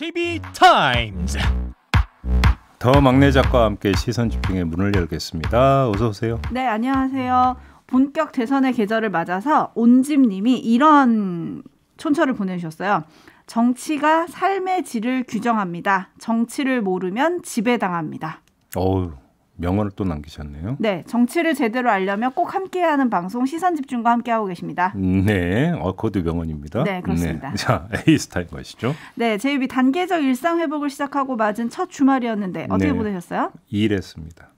TV 타임즈. 더 막내 작가와 함께 시선 집중의 문을 열겠습니다. 어서 오세요. 네, 안녕하세요. 본격 대선의 계절을 맞아서 온집님이 이런 촌철을 보내주셨어요. 정치가 삶의 질을 규정합니다. 정치를 모르면 지배당합니다. 어우, 명언을 또 남기셨네요. 네, 정치를 제대로 알려면 꼭 함께하는 방송 시선 집중과 함께하고 계십니다. 음, 네, 어, 그것 명언입니다. 네, 그렇습니다. 네. 자, A 스타일 것이죠. 네, 제이비 단계적 일상 회복을 시작하고 맞은 첫 주말이었는데 어떻게 네, 보내셨어요? 일했습니다.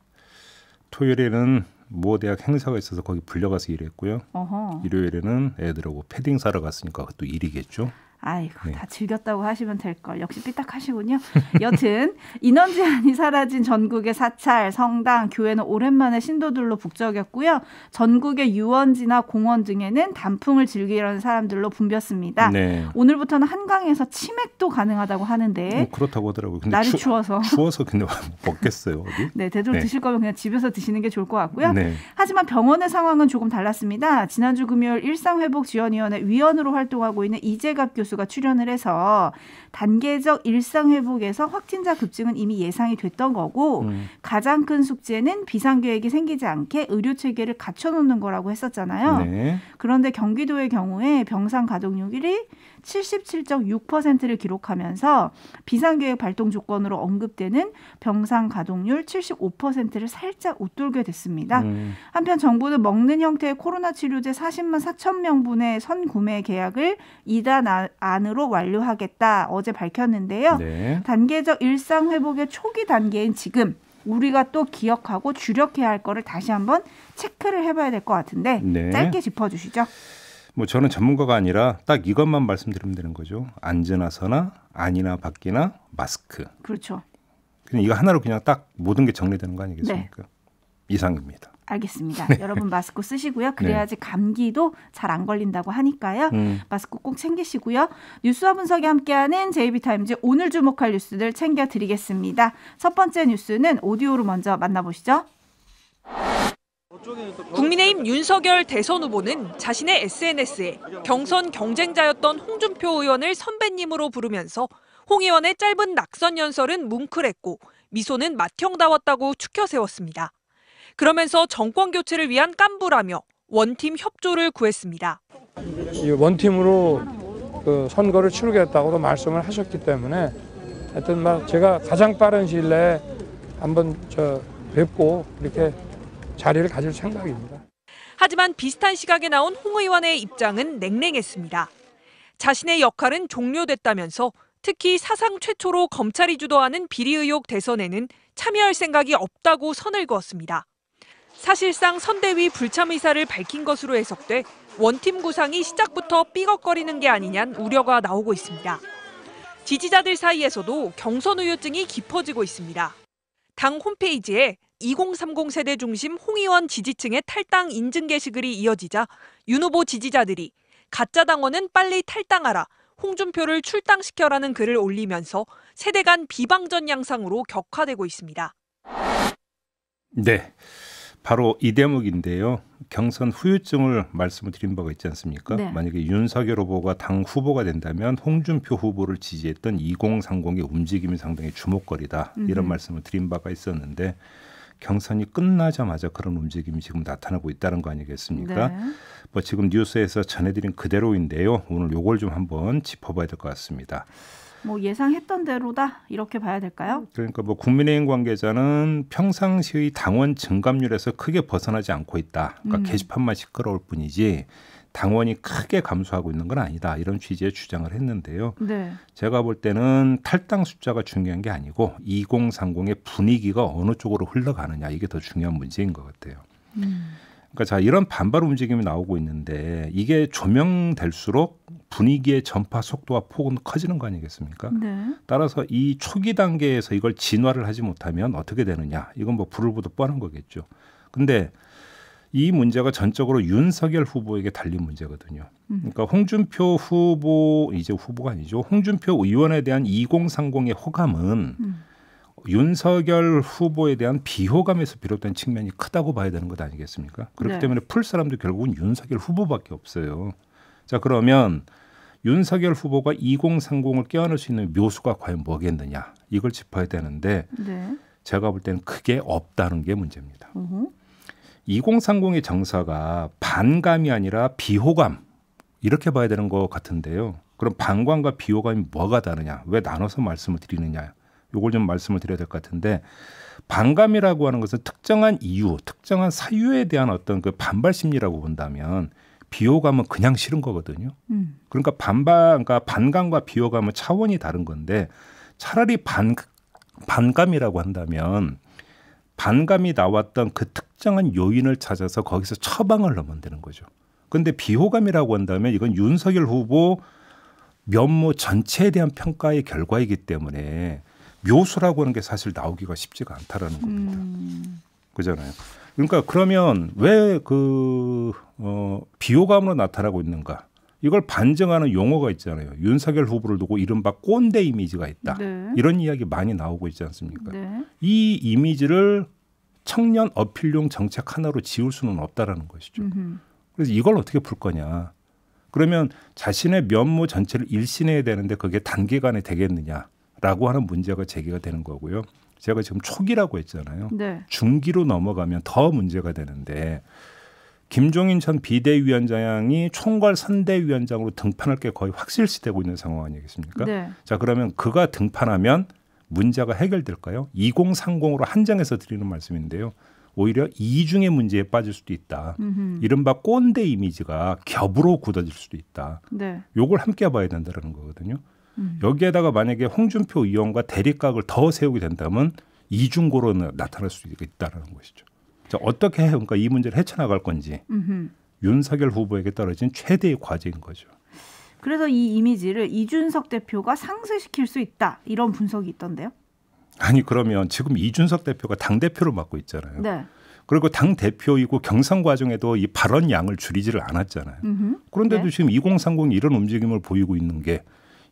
토요일에는 모 대학 행사가 있어서 거기 불려가서 일했고요. 어허. 일요일에는 애들하고 패딩 사러 갔으니까 그것도 일이겠죠. 아이고 네. 다 즐겼다고 하시면 될걸 역시 삐딱하시군요. 여튼 인원 제한이 사라진 전국의 사찰, 성당, 교회는 오랜만에 신도들로 북적였고요. 전국의 유원지나 공원 등에는 단풍을 즐기려는 사람들로 붐볐습니다. 네. 오늘부터는 한강에서 치맥도 가능하다고 하는데 뭐 그렇다고 하더라고요. 날이 추, 워서 추워서 근데 먹겠어요. 어디? 네, 되도록 네. 드실 거면 그냥 집에서 드시는 게 좋을 것 같고요. 네. 하지만 병원의 상황은 조금 달랐습니다. 지난주 금요일 일상회복지원위원회 위원으로 활동하고 있는 이재갑 교수 교수가 출연을 해서 단계적 일상 회복에서 확진자 급증은 이미 예상이 됐던 거고 음. 가장 큰 숙제는 비상 계획이 생기지 않게 의료 체계를 갖춰 놓는 거라고 했었잖아요. 네. 그런데 경기도의 경우에 병상 가동률이 77.6%를 기록하면서 비상계획 발동 조건으로 언급되는 병상 가동률 75%를 살짝 웃돌게 됐습니다. 음. 한편 정부는 먹는 형태의 코로나 치료제 40만 4천 명분의 선구매 계약을 이단 아, 안으로 완료하겠다 어제 밝혔는데요. 네. 단계적 일상 회복의 초기 단계인 지금 우리가 또 기억하고 주력해야 할 거를 다시 한번 체크를 해봐야 될 것 같은데 네. 짧게 짚어주시죠. 뭐 저는 전문가가 아니라 딱 이것만 말씀드리면 되는 거죠. 안전나 서나 안이나 밖이나 마스크. 그렇죠. 그냥 이거 하나로 그냥 딱 모든 게 정리되는 거 아니겠습니까? 네. 이상입니다. 알겠습니다. 네. 여러분 마스크 쓰시고요. 네. 그래야지 네. 감기도 잘 안 걸린다고 하니까요. 음. 마스크 꼭 챙기시고요. 뉴스와 분석이 함께하는 제이타임즈 오늘 주목할 뉴스들 챙겨드리겠습니다. 첫 번째 뉴스는 오디오로 먼저 만나보시죠. 국민의힘 윤석열 대선 후보는 자신의 SNS에 경선 경쟁자였던 홍준표 의원을 선배님으로 부르면서 홍 의원의 짧은 낙선 연설은 뭉클했고 미소는 맏형다웠다고 추켜 세웠습니다. 그러면서 정권 교체를 위한 깐부라며 원팀 협조를 구했습니다. 원팀으로 그 선거를 치르겠다고도 말씀을 하셨기 때문에 하여튼 제가 가장 빠른 시일 내에 한번 저 뵙고 이렇게 자리를 가질 생각입니다. 하지만 비슷한 시각에 나온 홍 의원의 입장은 냉랭했습니다. 자신의 역할은 종료됐다면서 특히 사상 최초로 검찰이 주도하는 비리 의혹 대선에는 참여할 생각이 없다고 선을 그었습니다. 사실상 선대위 불참 의사를 밝힌 것으로 해석돼 원팀 구상이 시작부터 삐걱거리는 게 아니냐는 우려가 나오고 있습니다. 지지자들 사이에서도 경선 우유증이 깊어지고 있습니다. 당 홈페이지에 2030 세대 중심 홍의원 지지층의 탈당 인증 게시글이 이어지자 윤 후보 지지자들이 가짜 당원은 빨리 탈당하라. 홍준표를 출당시켜라는 글을 올리면서 세대 간 비방전 양상으로 격화되고 있습니다. 네. 바로 이 대목인데요. 경선 후유증을 말씀을 드린 바가 있지 않습니까? 네. 만약에 윤석열 후보가 당 후보가 된다면 홍준표 후보를 지지했던 2030의 움직임이 상당히 주목거리다 음흠. 이런 말씀을 드린 바가 있었는데 경선이 끝나자마자 그런 움직임이 지금 나타나고 있다는 거 아니겠습니까? 네. 뭐 지금 뉴스에서 전해드린 그대로인데요. 오늘 요걸 좀 한번 짚어봐야 될 것 같습니다. 뭐 예상했던 대로다 이렇게 봐야 될까요? 그러니까 뭐 국민의힘 관계자는 평상시의 당원 증감률에서 크게 벗어나지 않고 있다. 그러니까 음. 게시판만 시끄러울 뿐이지 당원이 크게 감소하고 있는 건 아니다 이런 취지의 주장을 했는데요. 네. 제가 볼 때는 탈당 숫자가 중요한 게 아니고 2030의 분위기가 어느 쪽으로 흘러가느냐 이게 더 중요한 문제인 것 같아요. 음. 그러니까 자 이런 반발 움직임이 나오고 있는데 이게 조명될수록 분위기의 전파 속도와 폭은 커지는 거 아니겠습니까? 네. 따라서 이 초기 단계에서 이걸 진화를 하지 못하면 어떻게 되느냐 이건 뭐 불을 보듯 뻔한 거겠죠. 근데 이 문제가 전적으로 윤석열 후보에게 달린 문제거든요. 음. 그러니까 홍준표 후보 이제 후보가 아니죠. 홍준표 의원에 대한 2030의 호감은 음. 윤석열 후보에 대한 비호감에서 비롯된 측면이 크다고 봐야 되는 것 아니겠습니까? 그렇기 네. 때문에 풀 사람도 결국은 윤석열 후보밖에 없어요. 자 그러면 윤석열 후보가 2030을 깨어낼 수 있는 묘수가 과연 뭐겠느냐 이걸 짚어야 되는데 네. 제가 볼 때는 크게 없다는 게 문제입니다. 으흠. 2030의 정서가 반감이 아니라 비호감 이렇게 봐야 되는 것 같은데요. 그럼 반감과 비호감이 뭐가 다르냐? 왜 나눠서 말씀을 드리느냐? 요걸 좀 말씀을 드려야 될 것 같은데 반감이라고 하는 것은 특정한 이유, 특정한 사유에 대한 어떤 그 반발 심리라고 본다면 비호감은 그냥 싫은 거거든요. 음. 그러니까 반반, 그러니까 반감과 비호감은 차원이 다른 건데 차라리 반 반감이라고 한다면 반감이 나왔던 그 특정한 요인을 찾아서 거기서 처방을 넣으면 되는 거죠. 근데 비호감이라고 한다면 이건 윤석열 후보 면모 전체에 대한 평가의 결과이기 때문에 묘수라고 하는 게 사실 나오기가 쉽지가 않다라는 겁니다. 음. 그잖아요. 그러니까 그러면 왜그 어, 비호감으로 나타나고 있는가? 이걸 반증하는 용어가 있잖아요. 윤석열 후보를 두고 이른바 꼰대 이미지가 있다. 네. 이런 이야기 많이 나오고 있지 않습니까? 네. 이 이미지를 청년 어필용 정책 하나로 지울 수는 없다라는 것이죠. 음흠. 그래서 이걸 어떻게 풀 거냐? 그러면 자신의 면모 전체를 일신해야 되는데 그게 단기간에 되겠느냐? 라고 하는 문제가 제기가 되는 거고요. 제가 지금 초기라고 했잖아요. 네. 중기로 넘어가면 더 문제가 되는데 김종인 전 비대위원장이 총괄 선대위원장으로 등판할 게 거의 확실시되고 있는 상황 아니겠습니까? 네. 자 그러면 그가 등판하면 문제가 해결될까요? 2030으로 한정해서 드리는 말씀인데요. 오히려 이중의 문제에 빠질 수도 있다. 음흠. 이른바 꼰대 이미지가 겹으로 굳어질 수도 있다. 네. 요걸 함께 봐야 된다는 거거든요. 음. 여기에다가 만약에 홍준표 의원과 대립각을 더 세우게 된다면 이중고로 나타날 수 있다라는 것이죠. 자, 어떻게 그러니까 이 문제를 헤쳐나갈 건지 음흠. 윤석열 후보에게 떨어진 최대의 과제인 거죠. 그래서 이 이미지를 이준석 대표가 상쇄시킬 수 있다 이런 분석이 있던데요. 아니 그러면 지금 이준석 대표가 당 대표를 맡고 있잖아요. 네. 그리고 당 대표이고 경선 과정에도 이 발언 양을 줄이지를 않았잖아요. 음흠. 그런데도 네. 지금 2030 이런 움직임을 보이고 있는 게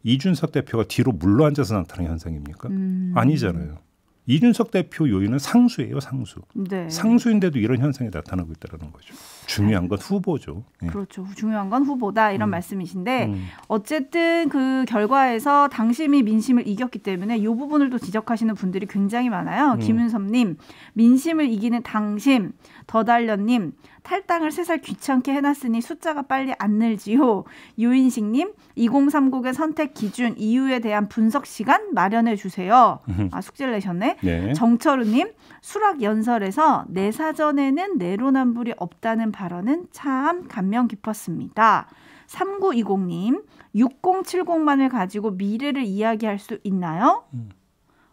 이준석 대표가 뒤로 물러 앉아서 나타난 현상입니까? 음. 아니잖아요. 이준석 대표 요인은 상수예요, 상수. 네. 상수인데도 이런 현상이 나타나고 있다는 거죠. 중요한 건 후보죠. 예. 그렇죠. 중요한 건 후보다 이런 음. 말씀이신데 음. 어쨌든 그 결과에서 당심이 민심을 이겼기 때문에 이 부분을 또 지적하시는 분들이 굉장히 많아요. 음. 김윤섭님, 민심을 이기는 당심, 더달련님, 탈당을 세살 귀찮게 해놨으니 숫자가 빨리 안 늘지요. 유인식님, 2 0 3 9의 선택 기준 이유에 대한 분석 시간 마련해 주세요. 아, 숙제를 내셨네. 네. 정철우님, 수락 연설에서 내 사전에는 내로남불이 없다는 발언은 참 감명 깊었습니다. 3920님, 6070만을 가지고 미래를 이야기할 수 있나요? 음.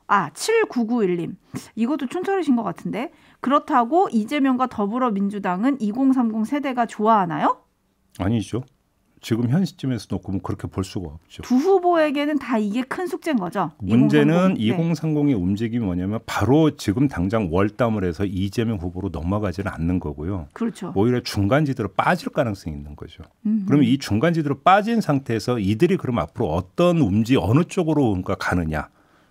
아, 7991님. 이것도 춘철이신것 같은데. 그렇다고 이재명과 더불어민주당은 2030 세대가 좋아하나요? 아니죠. 지금 현 시점에서 놓고 보면 그렇게 볼 수가 없죠. 두 후보에게는 다 이게 큰 숙제인 거죠. 문제는 2030. 2030의 움직임이 뭐냐면 바로 지금 당장 월담을 해서 이재명 후보로 넘어가지는 않는 거고요. 그렇죠. 오히려 중간 지대로 빠질 가능성이 있는 거죠. 음흠. 그러면 이 중간 지대로 빠진 상태에서 이들이 그럼 앞으로 어떤 움직 어느 쪽으로 가느냐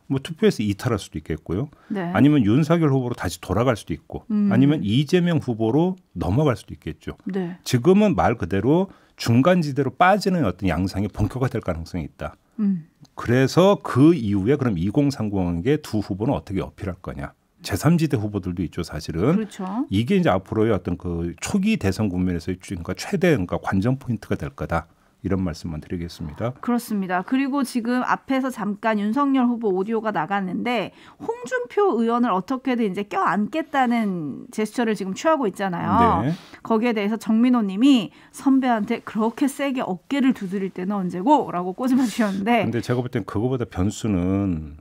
뭐 투표에서 이탈할 수도 있겠고요. 네. 아니면 윤석열 후보로 다시 돌아갈 수도 있고, 음. 아니면 이재명 후보로 넘어갈 수도 있겠죠. 네. 지금은 말 그대로 중간 지대로 빠지는 어떤 양상이 본격화될 가능성이 있다. 음. 그래서 그 이후에 그럼 2030의 두 후보는 어떻게 어필할 거냐? 제3지대 후보들도 있죠, 사실은. 그렇죠. 이게 이제 앞으로의 어떤 그 초기 대선 국면에서의 그러니 최대 그러니까 관전 포인트가 될 거다. 이런 말씀만 드리겠습니다. 그렇습니다. 그리고 지금 앞에서 잠깐 윤석열 후보 오디오가 나갔는데 홍준표 의원을 어떻게든 이제 껴안겠다는 제스처를 지금 취하고 있잖아요. 네. 거기에 대해서 정민호 님이 선배한테 그렇게 세게 어깨를 두드릴 때는 언제고라고 꼬집어 주셨는데 근데 제가 볼 땐 그거보다 변수는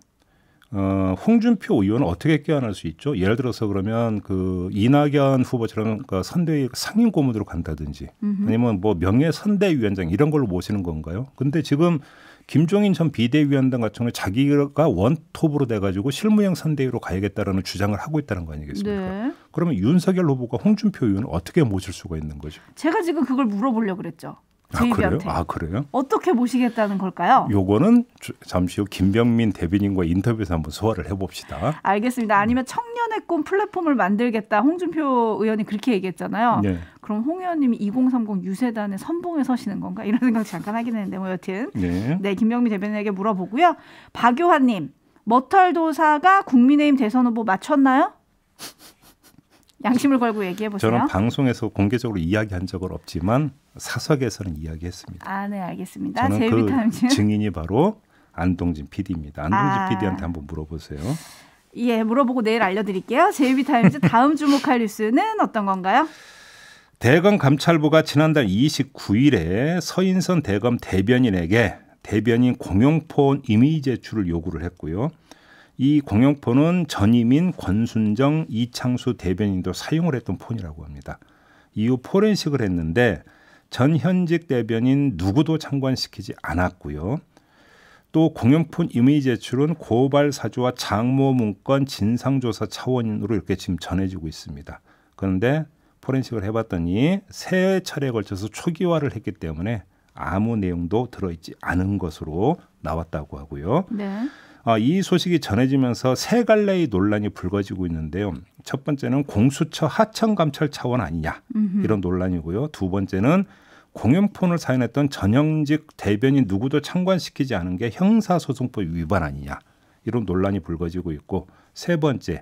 어, 홍준표 의원을 어떻게 깨어날 수 있죠? 예를 들어서 그러면 그 이낙연 후보처럼 그 그러니까 선대위 상임 고문으로 간다든지 음흠. 아니면 뭐 명예 선대위원장 이런 걸로 모시는 건가요? 근데 지금 김종인 전 비대위원장 같은 경우 자기가 원톱으로 돼가지고 실무형 선대위로 가야겠다라는 주장을 하고 있다는 거 아니겠습니까? 네. 그러면 윤석열 후보가 홍준표 의원을 어떻게 모실 수가 있는 거죠? 제가 지금 그걸 물어보려고 그랬죠. 제이비 아, 그래요? 아, 그래요? 어떻게 모시겠다는 걸까요? 요거는 잠시 후 김병민 대변인과 인터뷰에서 한번 소화를 해봅시다. 알겠습니다. 아니면 음. 청년의 꿈 플랫폼을 만들겠다. 홍준표 의원이 그렇게 얘기했잖아요. 네. 그럼 홍 의원님이 2030 유세단에 선봉에 서시는 건가? 이런 생각 잠깐 하긴 했는데 뭐 여튼 네, 네 김병민 대변인에게 물어보고요. 박요한님 머털도사가 국민의힘 대선 후보 맞췄나요? 양심을 걸고 얘기해 보세요. 저는 방송에서 공개적으로 이야기한 적은 없지만 사석에서는 이야기했습니다. 아, 네, 알겠습니다. 저는 그 증인이 바로 안동진 PD입니다. 안동진 아. PD한테 한번 물어보세요. 예, 물어보고 내일 알려드릴게요. 제이비타임즈 다음 주목할 뉴스는 어떤 건가요? 대검 감찰부가 지난달 29일에 서인선 대검 대변인에게 대변인 공용폰 임의 제출을 요구를 했고요. 이 공용폰은 전임인 권순정, 이창수 대변인도 사용을 했던 폰이라고 합니다. 이후 포렌식을 했는데 전현직 대변인 누구도 참관시키지 않았고요. 또 공영폰 임의 제출은 고발 사주와 장모 문건 진상조사 차원으로 이렇게 지금 전해지고 있습니다. 그런데 포렌식을 해봤더니 세 차례에 걸쳐서 초기화를 했기 때문에 아무 내용도 들어있지 않은 것으로 나왔다고 하고요. 네. 어, 이 소식이 전해지면서 세 갈래의 논란이 불거지고 있는데요. 첫 번째는 공수처 하청감찰 차원 아니냐 이런 논란이고요. 두 번째는 공영폰을 사용했던 전형직 대변인 누구도 참관시키지 않은 게 형사소송법 위반 아니냐 이런 논란이 불거지고 있고 세 번째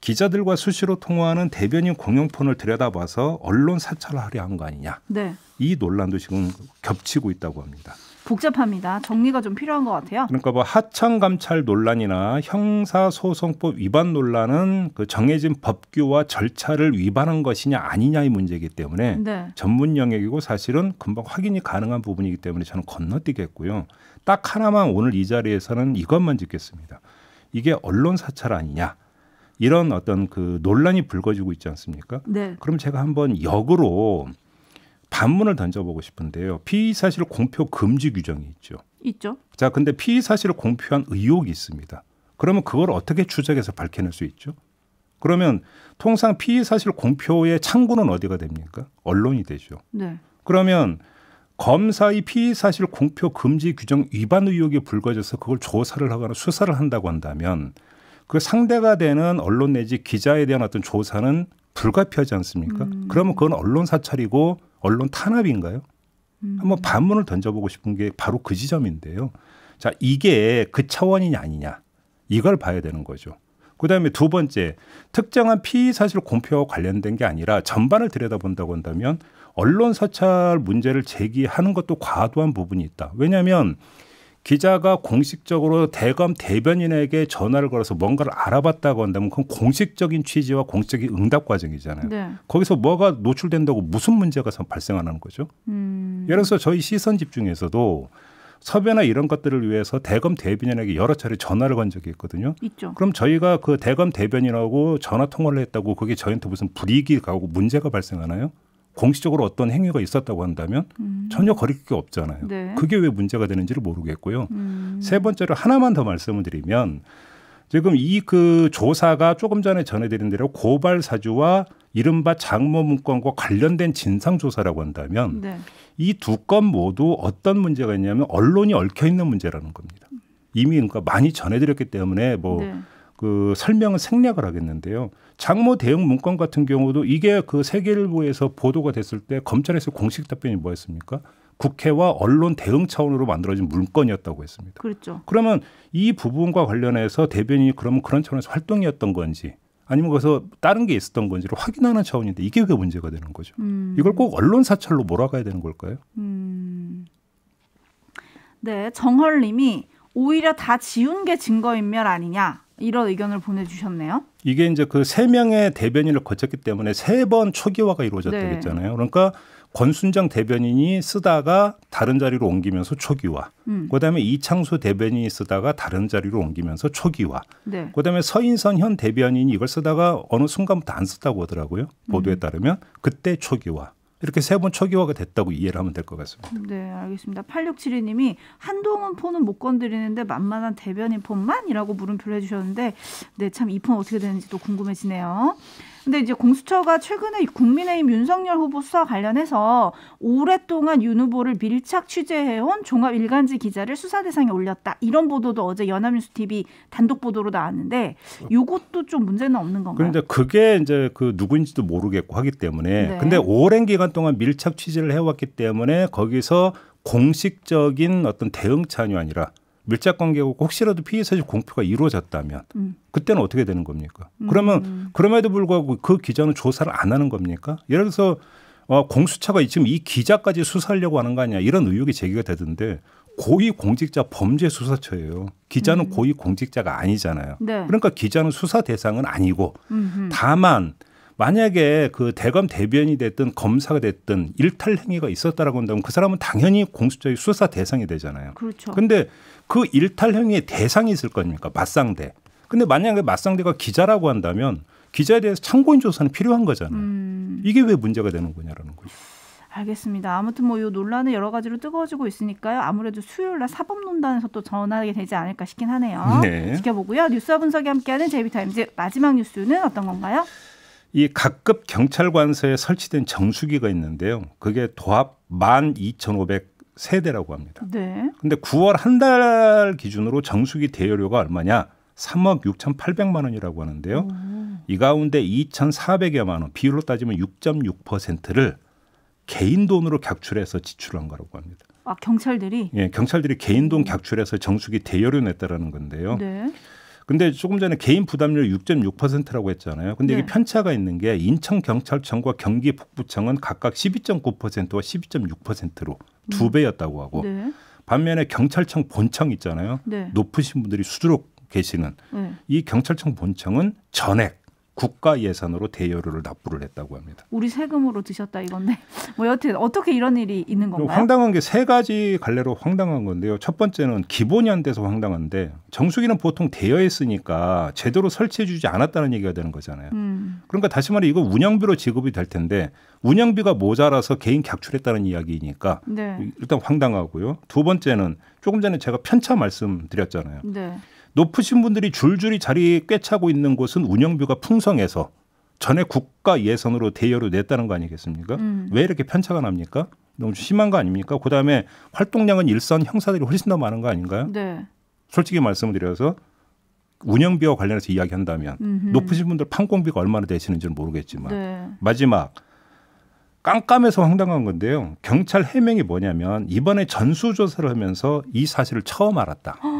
기자들과 수시로 통화하는 대변인 공영폰을 들여다봐서 언론 사찰을 하려 한 거 아니냐 네. 이 논란도 지금 겹치고 있다고 합니다. 복잡합니다. 정리가 좀 필요한 것 같아요. 그러니까 뭐 하청 감찰 논란이나 형사 소송법 위반 논란은 그 정해진 법규와 절차를 위반한 것이냐 아니냐의 문제이기 때문에 네. 전문 영역이고 사실은 금방 확인이 가능한 부분이기 때문에 저는 건너뛰겠고요. 딱 하나만 오늘 이 자리에서는 이것만 짓겠습니다 이게 언론 사찰 아니냐? 이런 어떤 그 논란이 불거지고 있지 않습니까? 네. 그럼 제가 한번 역으로 반문을 던져보고 싶은데요. 피의 사실 공표 금지 규정이 있죠. 있죠. 자, 근데 피의 사실을 공표한 의혹이 있습니다. 그러면 그걸 어떻게 추적해서 밝혀낼 수 있죠? 그러면 통상 피의 사실 공표의 창구는 어디가 됩니까? 언론이 되죠. 네. 그러면 검사의 피의 사실 공표 금지 규정 위반 의혹이 불거져서 그걸 조사를 하거나 수사를 한다고 한다면 그 상대가 되는 언론 내지 기자에 대한 어떤 조사는 불가피하지 않습니까? 음. 그러면 그건 언론 사찰이고 언론 탄압인가요? 음. 한번 반문을 던져보고 싶은 게 바로 그 지점인데요. 자, 이게 그 차원이냐 아니냐 이걸 봐야 되는 거죠. 그다음에 두 번째 특정한 피의 사실 공표와 관련된 게 아니라 전반을 들여다본다고 한다면 언론 사찰 문제를 제기하는 것도 과도한 부분이 있다. 왜냐하면 기자가 공식적으로 대검 대변인에게 전화를 걸어서 뭔가를 알아봤다고 한다면 그건 공식적인 취지와 공식적인 응답 과정이잖아요. 네. 거기서 뭐가 노출된다고 무슨 문제가 발생하는 거죠? 음. 예를 들어서 저희 시선 집중에서도 섭외나 이런 것들을 위해서 대검 대변인에게 여러 차례 전화를 건 적이 있거든요. 있죠. 그럼 저희가 그 대검 대변인하고 전화 통화를 했다고 그게 저희한테 무슨 불이익이 가고 문제가 발생하나요? 공식적으로 어떤 행위가 있었다고 한다면 음. 전혀 거리낌이 없잖아요. 네. 그게 왜 문제가 되는지를 모르겠고요. 음. 세 번째로 하나만 더 말씀을 드리면 지금 이 그 조사가 조금 전에 전해드린 대로 고발 사주와 이른바 장모 문건과 관련된 진상 조사라고 한다면 네. 이두 건 모두 어떤 문제가 있냐면 언론이 얽혀 있는 문제라는 겁니다. 이미 그러니까 많이 전해드렸기 때문에 뭐 네. 그 설명을 생략을 하겠는데요. 장모 대응 문건 같은 경우도 이게 그 세계일보에서 보도가 됐을 때 검찰에서 공식 답변이 뭐였습니까? 국회와 언론 대응 차원으로 만들어진 문건이었다고 했습니다. 그렇죠. 그러면 이 부분과 관련해서 대변인이 그러면 그런 차원에서 활동이었던 건지 아니면 거기서 다른 게 있었던 건지를 확인하는 차원인데 이게 왜 문제가 되는 거죠? 음. 이걸 꼭 언론 사찰로 몰아가야 되는 걸까요? 음. 네, 정헐님이 오히려 다 지운 게 증거인멸 아니냐. 이런 의견을 보내주셨네요. 이게 이제 그 세 명의 대변인을 거쳤기 때문에 세 번 초기화가 이루어졌다고 네. 했잖아요. 그러니까 권순정 대변인이 쓰다가 다른 자리로 옮기면서 초기화. 음. 그다음에 이창수 대변인이 쓰다가 다른 자리로 옮기면서 초기화. 네. 그다음에 서인선 현 대변인이 이걸 쓰다가 어느 순간부터 안 쓰다고 하더라고요. 보도에 음. 따르면 그때 초기화. 이렇게 세 번 초기화가 됐다고 이해를 하면 될 것 같습니다. 네, 알겠습니다. 8672님이 한동훈 폰은 못 건드리는데 만만한 대변인 폰만이라고 물음표를 해주셨는데, 네, 참 이 폰 어떻게 되는지 또 궁금해지네요. 근데 이제 공수처가 최근에 국민의힘 윤석열 후보 수사 관련해서 오랫동안 윤 후보를 밀착 취재해온 종합 일간지 기자를 수사 대상에 올렸다. 이런 보도도 어제 연합뉴스 TV 단독 보도로 나왔는데 요것도 좀 문제는 없는 건가요? 그런데 그게 이제 그 누구인지도 모르겠고 하기 때문에 네. 근데 오랜 기간 동안 밀착 취재를 해왔기 때문에 거기서 공식적인 어떤 대응 차원이 아니라 밀착 관계가 혹시라도 피해사실 공표가 이루어졌다면 음. 그때는 어떻게 되는 겁니까? 음. 그러면 그럼에도 불구하고 그 기자는 조사를 안 하는 겁니까? 예를 들어서 어, 공수처가 지금 이 기자까지 수사하려고 하는 거 아니야 이런 의혹이 제기가 되던데 고위공직자 범죄수사처예요. 기자는 음. 고위공직자가 아니잖아요. 네. 그러니까 기자는 수사 대상은 아니고 음흠. 다만 만약에 그 대검 대변이 됐든 검사가 됐든 일탈 행위가 있었다라고 한다면 그 사람은 당연히 공수처의 수사 대상이 되잖아요. 그렇죠. 근데 그 일탈 행위의 대상이 있을 아닙니까 맞상대. 근데 만약에 맞상대가 기자라고 한다면 기자에 대해서 참고인 조사는 필요한 거잖아요. 음. 이게 왜 문제가 되는 거냐라는 거죠. 알겠습니다. 아무튼 뭐 이 논란은 여러 가지로 뜨거워지고 있으니까요. 아무래도 수요일 날 사법논단에서 또 전하게 환 되지 않을까 싶긴 하네요. 네. 지켜보고요. 뉴스와 분석이 함께하는 제이비타임즈 마지막 뉴스는 어떤 건가요? 이 각급 경찰관서에 설치된 정수기가 있는데요. 그게 도합 12,500 세대라고 합니다. 네. 근데 9월 한 달 기준으로 정수기 대여료가 얼마냐? 3억 6,800만 원이라고 하는데요. 오. 이 가운데 2,400여만 원, 비율로 따지면 6.6%를 개인 돈으로 격출해서 지출한 거라고 합니다. 아, 경찰들이? 예, 경찰들이 개인 돈 격출해서 정수기 대여료 냈다라는 건데요. 네. 근데 조금 전에 개인 부담률 6.6%라고 했잖아요. 근데 네. 이게 편차가 있는 게 인천 경찰청과 경기 북부청은 각각 12.9%와 12.6%로 두 네. 배였다고 하고 네. 반면에 경찰청 본청 있잖아요. 네. 높으신 분들이 수두룩 계시는 네. 이 경찰청 본청은 전액 국가 예산으로 대여료를 납부를 했다고 합니다. 우리 세금으로 드셨다 이건데 뭐 여튼 어떻게 이런 일이 있는 건가요? 뭐 황당한 게 세 가지 갈래로 황당한 건데요. 첫 번째는 기본이 안 돼서 황당한데 정수기는 보통 대여했으니까 제대로 설치해주지 않았다는 얘기가 되는 거잖아요. 음. 그러니까 다시 말해 이거 운영비로 지급이 될 텐데 운영비가 모자라서 개인 객출했다는 이야기이니까 네. 일단 황당하고요. 두 번째는 조금 전에 제가 편차 말씀드렸잖아요. 네. 높으신 분들이 줄줄이 자리 꿰차고 있는 곳은 운영비가 풍성해서 전에 국가 예산으로 대여를 냈다는 거 아니겠습니까? 음. 왜 이렇게 편차가 납니까? 너무 심한 거 아닙니까? 그다음에 활동량은 일선 형사들이 훨씬 더 많은 거 아닌가요? 네. 솔직히 말씀드려서 운영비와 관련해서 이야기한다면 음흠. 높으신 분들 판공비가 얼마나 되시는지는 모르겠지만 네. 마지막 깜깜해서 황당한 건데요. 경찰 해명이 뭐냐면 이번에 전수조사를 하면서 이 사실을 처음 알았다.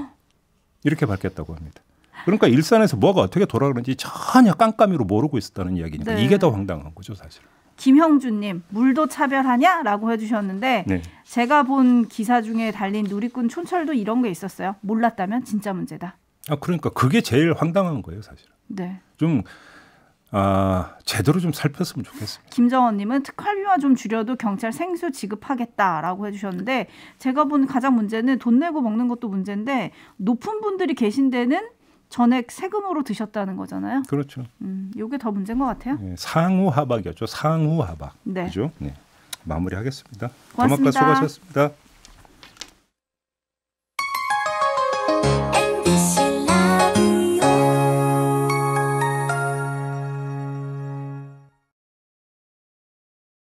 이렇게 밝혔다고 합니다. 그러니까 일산에서 뭐가 어떻게 돌아가는지 전혀 깜깜이로 모르고 있었다는 이야기니까 네. 이게 더 황당한 거죠 사실. 김형준님 물도 차별하냐라고 해주셨는데 네. 제가 본 기사 중에 달린 누리꾼 촌철도 이런 게 있었어요. 몰랐다면 진짜 문제다. 아 그러니까 그게 제일 황당한 거예요 사실. 네. 좀 아, 제대로 좀 살폈으면 좋겠습니다. 김정원님은 특활비만 좀 줄여도 경찰 생수 지급하겠다라고 해주셨는데 제가 본 가장 문제는 돈 내고 먹는 것도 문제인데 높은 분들이 계신 데는 전액 세금으로 드셨다는 거잖아요. 그렇죠. 음, 이게 더 문제인 것 같아요. 네, 상호 하박이었죠. 상호 하박. 네. 그죠? 네. 마무리하겠습니다. 고맙습니다. 수고하셨습니다.